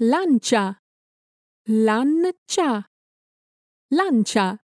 lancia lancia lancia